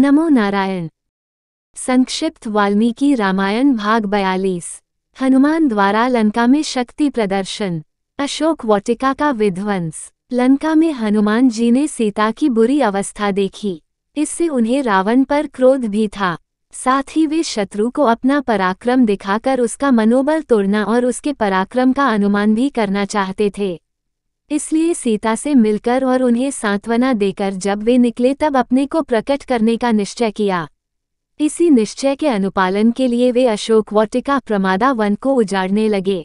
नमो नारायण संक्षिप्त वाल्मीकि रामायण भाग बयालीस हनुमान द्वारा लंका में शक्ति प्रदर्शन अशोक वाटिका का विध्वंस लंका में हनुमान जी ने सीता की बुरी अवस्था देखी इससे उन्हें रावण पर क्रोध भी था साथ ही वे शत्रु को अपना पराक्रम दिखाकर उसका मनोबल तोड़ना और उसके पराक्रम का अनुमान भी करना चाहते थे इसलिए सीता से मिलकर और उन्हें सांत्वना देकर जब वे निकले तब अपने को प्रकट करने का निश्चय किया इसी निश्चय के अनुपालन के लिए वे अशोक वाटिका प्रमादा वन को उजाड़ने लगे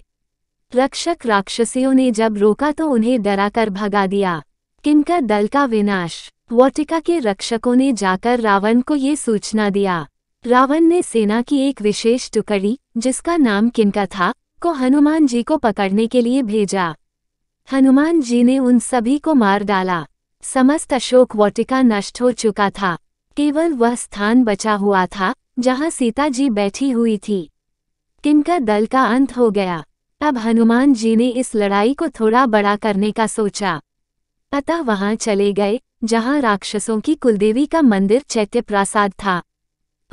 रक्षक राक्षसियों ने जब रोका तो उन्हें डराकर भगा दिया किनका दल का विनाश वाटिका के रक्षकों ने जाकर रावण को ये सूचना दिया रावण ने सेना की एक विशेष टुकड़ी जिसका नाम किनका था को हनुमान जी को पकड़ने के लिए भेजा हनुमान जी ने उन सभी को मार डाला समस्त अशोक वाटिका नष्ट हो चुका था केवल वह स्थान बचा हुआ था जहां सीता जी बैठी हुई थी किनका दल का अंत हो गया अब हनुमान जी ने इस लड़ाई को थोड़ा बड़ा करने का सोचा अतः वहां चले गए जहां राक्षसों की कुलदेवी का मंदिर चैत्य प्रासाद था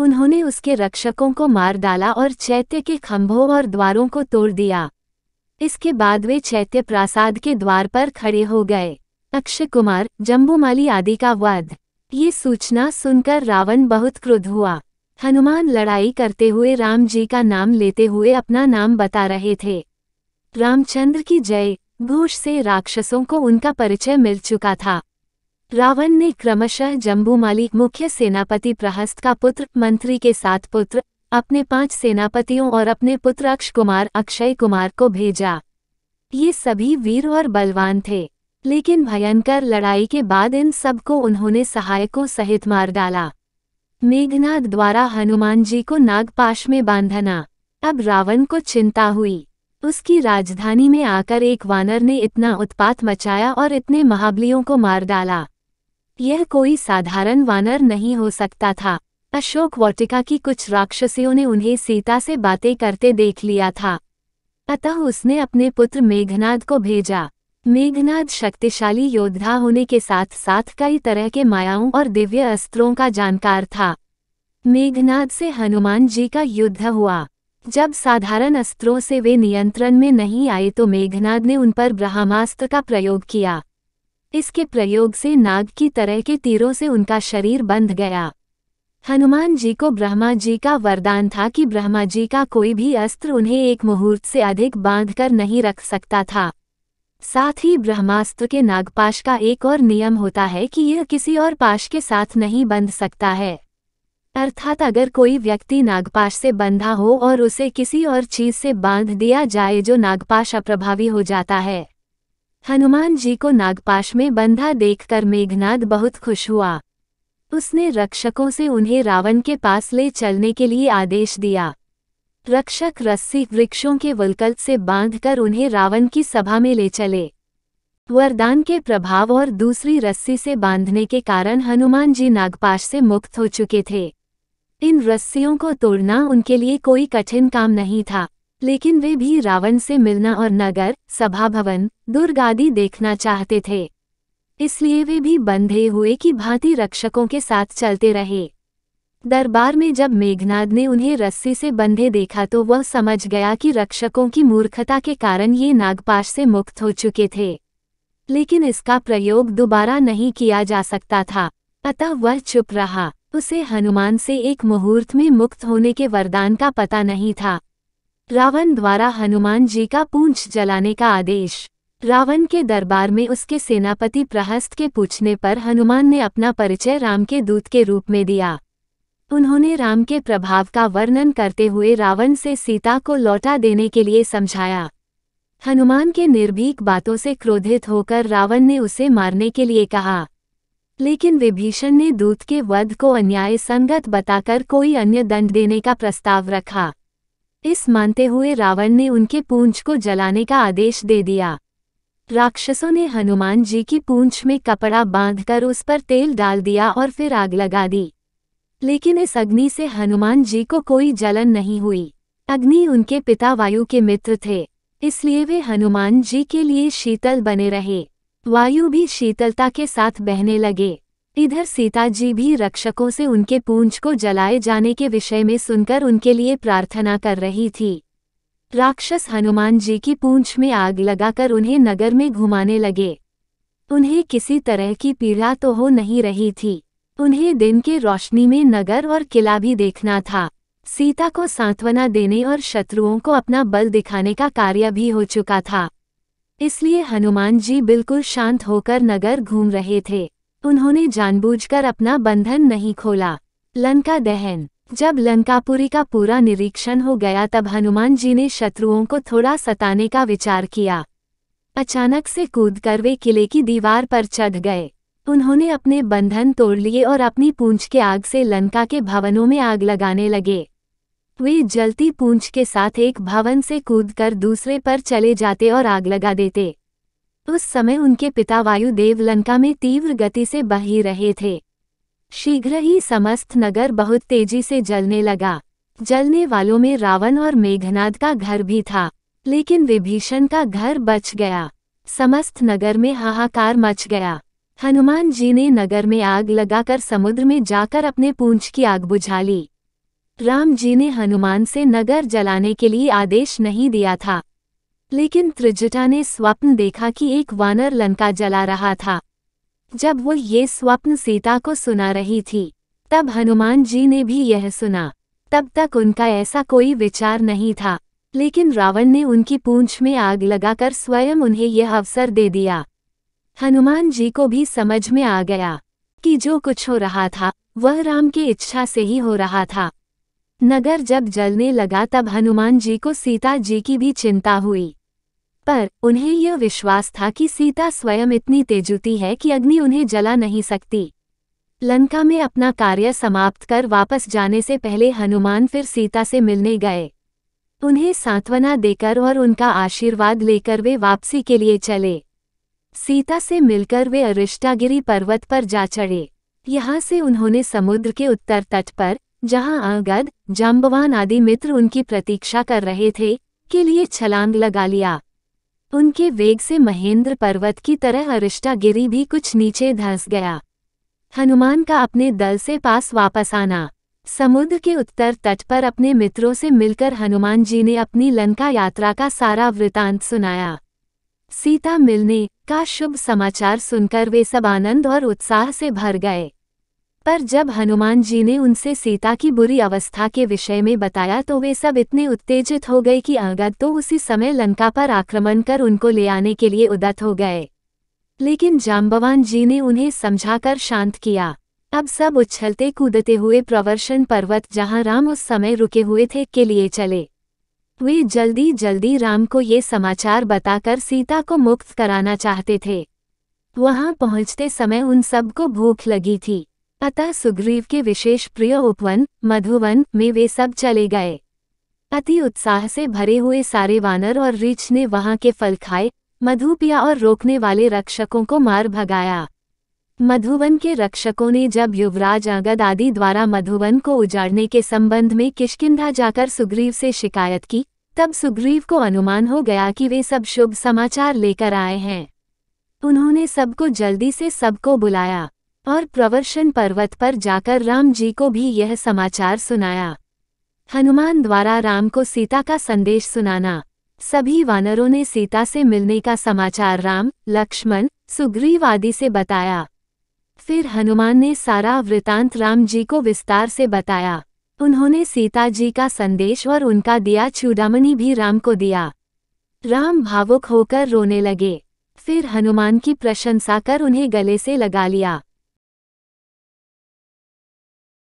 उन्होंने उसके रक्षकों को मार डाला और चैत्य के खंभों और द्वारों को तोड़ दिया इसके बाद वे चैत्य प्रासाद के द्वार पर खड़े हो गए अक्षय कुमार जम्बूमाली आदि का वध ये सूचना सुनकर रावण बहुत क्रुद्ध हुआ हनुमान लड़ाई करते हुए राम जी का नाम लेते हुए अपना नाम बता रहे थे रामचंद्र की जय घोष से राक्षसों को उनका परिचय मिल चुका था रावण ने क्रमशः जम्बूमाली मुख्य सेनापति प्रहस्त का पुत्र मंत्री के साथ पुत्र अपने पांच सेनापतियों और अपने पुत्र अक्ष कुमार अक्षय कुमार को भेजा ये सभी वीर और बलवान थे लेकिन भयंकर लड़ाई के बाद इन सबको उन्होंने सहायकों सहित मार डाला मेघनाथ द्वारा हनुमान जी को नागपाश में बांधना अब रावण को चिंता हुई उसकी राजधानी में आकर एक वानर ने इतना उत्पात मचाया और इतने महाबलियों को मार डाला यह कोई साधारण वानर नहीं हो सकता था अशोक वाटिका की कुछ राक्षसियों ने उन्हें सीता से बातें करते देख लिया था अतः उसने अपने पुत्र मेघनाद को भेजा मेघनाद शक्तिशाली योद्धा होने के साथ साथ कई तरह के मायाओं और दिव्य अस्त्रों का जानकार था मेघनाद से हनुमान जी का युद्ध हुआ जब साधारण अस्त्रों से वे नियंत्रण में नहीं आए तो मेघनाद ने उन पर ब्रह्मास्त्र का प्रयोग किया इसके प्रयोग से नाग की तरह के तीरों से उनका शरीर बंध गया हनुमान जी को ब्रह्मा जी का वरदान था कि ब्रह्मा जी का कोई भी अस्त्र उन्हें एक मुहूर्त से अधिक बांधकर नहीं रख सकता था साथ ही ब्रह्मास्त्र के नागपाश का एक और नियम होता है कि यह किसी और पाश के साथ नहीं बंध सकता है अर्थात अगर कोई व्यक्ति नागपाश से बंधा हो और उसे किसी और चीज से बांध दिया जाए जो नागपाश अप्रभावी हो जाता है हनुमान जी को नागपाश में बंधा देखकर मेघनाद बहुत खुश हुआ उसने रक्षकों से उन्हें रावण के पास ले चलने के लिए आदेश दिया रक्षक रस्सी वृक्षों के वलकल से बांधकर उन्हें रावण की सभा में ले चले वरदान के प्रभाव और दूसरी रस्सी से बांधने के कारण हनुमान जी नागपाश से मुक्त हो चुके थे इन रस्सियों को तोड़ना उनके लिए कोई कठिन काम नहीं था लेकिन वे भी रावण से मिलना और नगर सभा भवन दुर्ग आदि देखना चाहते थे इसलिए वे भी बंधे हुए कि भांति रक्षकों के साथ चलते रहे दरबार में जब मेघनाद ने उन्हें रस्सी से बंधे देखा तो वह समझ गया कि रक्षकों की मूर्खता के कारण ये नागपाश से मुक्त हो चुके थे लेकिन इसका प्रयोग दोबारा नहीं किया जा सकता था अतः वह चुप रहा उसे हनुमान से एक मुहूर्त में मुक्त होने के वरदान का पता नहीं था रावण द्वारा हनुमान जी का पूंछ जलाने का आदेश रावण के दरबार में उसके सेनापति प्रहस्त के पूछने पर हनुमान ने अपना परिचय राम के दूत के रूप में दिया उन्होंने राम के प्रभाव का वर्णन करते हुए रावण से सीता को लौटा देने के लिए समझाया हनुमान के निर्भीक बातों से क्रोधित होकर रावण ने उसे मारने के लिए कहा लेकिन विभीषण ने दूत के वध को अन्याय संगत बताकर कोई अन्य दंड देने का प्रस्ताव रखा इस मानते हुए रावण ने उनके पूंछ को जलाने का आदेश दे दिया राक्षसों ने हनुमान जी की पूंछ में कपड़ा बांधकर उस पर तेल डाल दिया और फिर आग लगा दी लेकिन इस अग्नि से हनुमान जी को कोई जलन नहीं हुई अग्नि उनके पिता वायु के मित्र थे इसलिए वे हनुमान जी के लिए शीतल बने रहे वायु भी शीतलता के साथ बहने लगे इधर सीता जी भी रक्षकों से उनके पूंछ को जलाए जाने के विषय में सुनकर उनके लिए प्रार्थना कर रही थी राक्षस हनुमान जी की पूंछ में आग लगाकर उन्हें नगर में घुमाने लगे उन्हें किसी तरह की पीड़ा तो हो नहीं रही थी उन्हें दिन के रोशनी में नगर और किला भी देखना था सीता को सांत्वना देने और शत्रुओं को अपना बल दिखाने का कार्य भी हो चुका था इसलिए हनुमान जी बिल्कुल शांत होकर नगर घूम रहे थे उन्होंने जानबूझकर अपना बंधन नहीं खोला लंका दहन जब लंकापुरी का पूरा निरीक्षण हो गया तब हनुमान जी ने शत्रुओं को थोड़ा सताने का विचार किया अचानक से कूदकर वे किले की दीवार पर चढ़ गए उन्होंने अपने बंधन तोड़ लिए और अपनी पूंछ के आग से लंका के भवनों में आग लगाने लगे वे जलती पूंछ के साथ एक भवन से कूदकर दूसरे पर चले जाते और आग लगा देते उस समय उनके पिता वायुदेव लंका में तीव्र गति से बही रहे थे शीघ्र ही समस्त नगर बहुत तेजी से जलने लगा जलने वालों में रावण और मेघनाद का घर भी था लेकिन विभीषण का घर बच गया समस्त नगर में हाहाकार मच गया हनुमान जी ने नगर में आग लगाकर समुद्र में जाकर अपने पूंछ की आग बुझा ली राम जी ने हनुमान से नगर जलाने के लिए आदेश नहीं दिया था लेकिन त्रिजटा ने स्वप्न देखा कि एक वानर लंका जला रहा था जब वो ये स्वप्न सीता को सुना रही थी तब हनुमान जी ने भी यह सुना तब तक उनका ऐसा कोई विचार नहीं था लेकिन रावण ने उनकी पूंछ में आग लगाकर स्वयं उन्हें यह अवसर दे दिया हनुमान जी को भी समझ में आ गया कि जो कुछ हो रहा था वह राम की इच्छा से ही हो रहा था नगर जब जलने लगा तब हनुमान जी को सीता जी की भी चिंता हुई पर उन्हें यह विश्वास था कि सीता स्वयं इतनी तेजुती है कि अग्नि उन्हें जला नहीं सकती लंका में अपना कार्य समाप्त कर वापस जाने से पहले हनुमान फिर सीता से मिलने गए उन्हें सांत्वना देकर और उनका आशीर्वाद लेकर वे वापसी के लिए चले सीता से मिलकर वे अरिष्टागिरी पर्वत पर जा चढ़े यहाँ से उन्होंने समुद्र के उत्तर तट पर जहाँ अगद जाम्बवान आदि मित्र उनकी प्रतीक्षा कर रहे थे के लिए छलांग लगा लिया उनके वेग से महेंद्र पर्वत की तरह गिरी भी कुछ नीचे धंस गया हनुमान का अपने दल से पास वापस आना समुद्र के उत्तर तट पर अपने मित्रों से मिलकर हनुमान जी ने अपनी लंका यात्रा का सारा वृतांत सुनाया सीता मिलने का शुभ समाचार सुनकर वे सब आनंद और उत्साह से भर गए पर जब हनुमान जी ने उनसे सीता की बुरी अवस्था के विषय में बताया तो वे सब इतने उत्तेजित हो गए कि अंगद तो उसी समय लंका पर आक्रमण कर उनको ले आने के लिए उदत हो गए लेकिन जाम्बवान जी ने उन्हें समझाकर शांत किया अब सब उछलते कूदते हुए प्रवर्षण पर्वत जहां राम उस समय रुके हुए थे के लिए चले वे जल्दी जल्दी राम को ये समाचार बताकर सीता को मुक्त कराना चाहते थे वहां पहुंचते समय उन सबको भूख लगी थी अतः सुग्रीव के विशेष प्रिय उपवन मधुवन में वे सब चले गए अति उत्साह से भरे हुए सारे वानर और रीछ ने वहां के फल खाए मधु पिया और रोकने वाले रक्षकों को मार भगाया मधुवन के रक्षकों ने जब युवराज अगद आदि द्वारा मधुवन को उजाड़ने के संबंध में किशकिंधा जाकर सुग्रीव से शिकायत की तब सुग्रीव को अनुमान हो गया कि वे सब शुभ समाचार लेकर आए हैं उन्होंने सबको जल्दी से सबको बुलाया और प्रवर्षन पर्वत पर जाकर राम जी को भी यह समाचार सुनाया हनुमान द्वारा राम को सीता का संदेश सुनाना सभी वानरों ने सीता से मिलने का समाचार राम लक्ष्मण सुग्रीव आदि से बताया फिर हनुमान ने सारा वृतांत राम जी को विस्तार से बताया उन्होंने सीता जी का संदेश और उनका दिया चूडामणि भी राम को दिया राम भावुक होकर रोने लगे फिर हनुमान की प्रशंसा कर उन्हें गले से लगा लिया